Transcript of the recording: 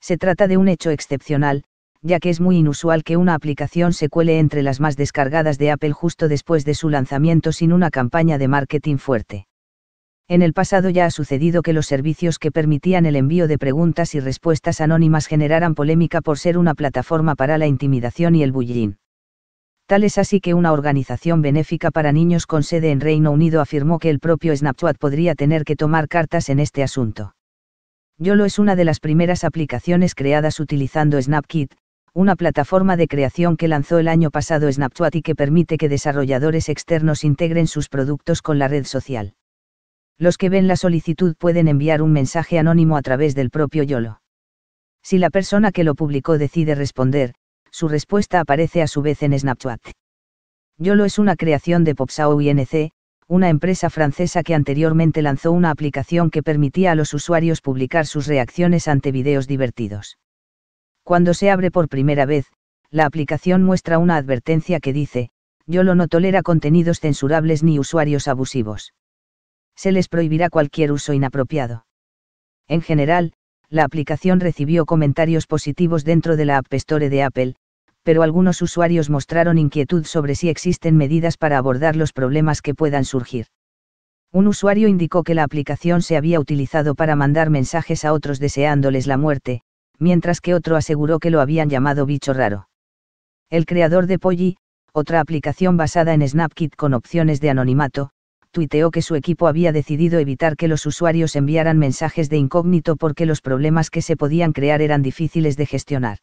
Se trata de un hecho excepcional, ya que es muy inusual que una aplicación se cuele entre las más descargadas de Apple justo después de su lanzamiento sin una campaña de marketing fuerte. En el pasado ya ha sucedido que los servicios que permitían el envío de preguntas y respuestas anónimas generaran polémica por ser una plataforma para la intimidación y el bullying. Tal es así que una organización benéfica para niños con sede en Reino Unido afirmó que el propio Snapchat podría tener que tomar cartas en este asunto. YOLO es una de las primeras aplicaciones creadas utilizando SnapKit, una plataforma de creación que lanzó el año pasado Snapchat y que permite que desarrolladores externos integren sus productos con la red social. Los que ven la solicitud pueden enviar un mensaje anónimo a través del propio YOLO. Si la persona que lo publicó decide responder, su respuesta aparece a su vez en Snapchat. YOLO es una creación de Popsao INC, una empresa francesa que anteriormente lanzó una aplicación que permitía a los usuarios publicar sus reacciones ante videos divertidos. Cuando se abre por primera vez, la aplicación muestra una advertencia que dice, YOLO no tolera contenidos censurables ni usuarios abusivos. Se les prohibirá cualquier uso inapropiado. En general, la aplicación recibió comentarios positivos dentro de la App Store de Apple, pero algunos usuarios mostraron inquietud sobre si existen medidas para abordar los problemas que puedan surgir. Un usuario indicó que la aplicación se había utilizado para mandar mensajes a otros deseándoles la muerte, mientras que otro aseguró que lo habían llamado bicho raro. El creador de Polly, otra aplicación basada en SnapKit con opciones de anonimato, tuiteó que su equipo había decidido evitar que los usuarios enviaran mensajes de incógnito porque los problemas que se podían crear eran difíciles de gestionar.